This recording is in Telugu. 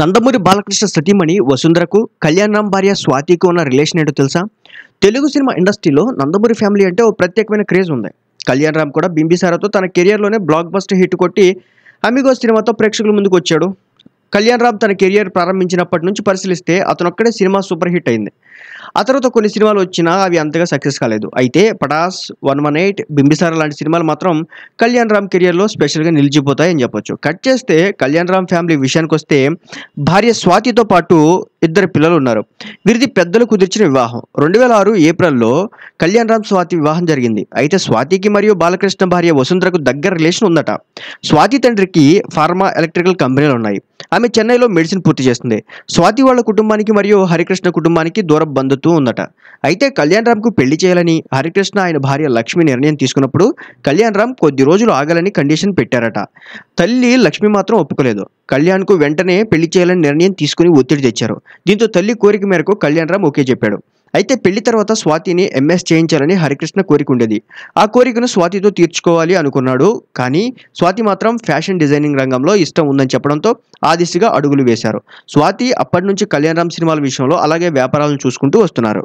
నందమూరి బాలకృష్ణ సతీమణి వసుంధరకు కళ్యాణరామ్ భార్య స్వాతికి ఉన్న రిలేషన్ ఏంటో తెలుసా తెలుగు సినిమా ఇండస్ట్రీలో నందమూరి ఫ్యామిలీ అంటే ఓ ప్రత్యేకమైన క్రేజ్ ఉంది కళ్యాణ్ రామ్ కూడా బింబిసారాతో తన కెరియర్లోనే బ్లాక్ బస్టర్ హిట్ కొట్టి అమిగో సినిమాతో ప్రేక్షకుల ముందుకు వచ్చాడు కళ్యాణ్ రామ్ తన కెరియర్ ప్రారంభించినప్పటి నుంచి పరిశీలిస్తే ఒక్కడే సినిమా సూపర్ హిట్ అయింది ఆ తర్వాత కొన్ని సినిమాలు వచ్చినా అవి అంతగా సక్సెస్ కాలేదు అయితే Pataas one one eight Bimbisara లాంటి సినిమాలు మాత్రం కళ్యాణ్ రామ్ కెరియర్లో స్పెషల్గా నిలిచిపోతాయని చెప్పొచ్చు కట్ చేస్తే కళ్యాణ్ రామ్ ఫ్యామిలీ విషయానికి వస్తే భార్య స్వాతితో పాటు ఇద్దరు పిల్లలు ఉన్నారు వీరిది పెద్దలు కుదిర్చిన వివాహం రెండు వేల ఆరు ఏప్రిల్లో కళ్యాణ్ రామ్ స్వాతి వివాహం జరిగింది అయితే స్వాతికి మరియు బాలకృష్ణ భార్య వసుంధరకు దగ్గర రిలేషన్ ఉందట స్వాతి తండ్రికి ఫార్మా ఎలక్ట్రికల్ కంపెనీలు ఉన్నాయి ఆమె చెన్నైలో మెడిసిన్ పూర్తి చేస్తుంది స్వాతి వాళ్ళ కుటుంబానికి మరియు హరికృష్ణ కుటుంబానికి దూర బంధుత్వం ఉందట అయితే కళ్యాణ్ రామ్కు పెళ్లి చేయాలని హరికృష్ణ ఆయన భార్య లక్ష్మి నిర్ణయం తీసుకున్నప్పుడు కళ్యాణ్ రామ్ కొద్ది రోజులు ఆగాలని కండిషన్ పెట్టారట తల్లి లక్ష్మి మాత్రం ఒప్పుకోలేదు కళ్యాణ్కు వెంటనే పెళ్లి చేయాలని నిర్ణయం తీసుకుని ఒత్తిడి తెచ్చారు దీంతో తల్లి కోరిక మేరకు కళ్యాణ్ రామ్ ఓకే చెప్పాడు అయితే పెళ్లి తర్వాత స్వాతిని ఎంఎస్ చేయించాలని హరికృష్ణ కోరిక ఉండేది ఆ కోరికను స్వాతితో తీర్చుకోవాలి అనుకున్నాడు కానీ స్వాతి మాత్రం ఫ్యాషన్ డిజైనింగ్ రంగంలో ఇష్టం ఉందని చెప్పడంతో ఆ దిశగా అడుగులు వేశారు స్వాతి అప్పటి నుంచి కళ్యాణ్ రామ్ సినిమాల విషయంలో అలాగే వ్యాపారాలను చూసుకుంటూ వస్తున్నారు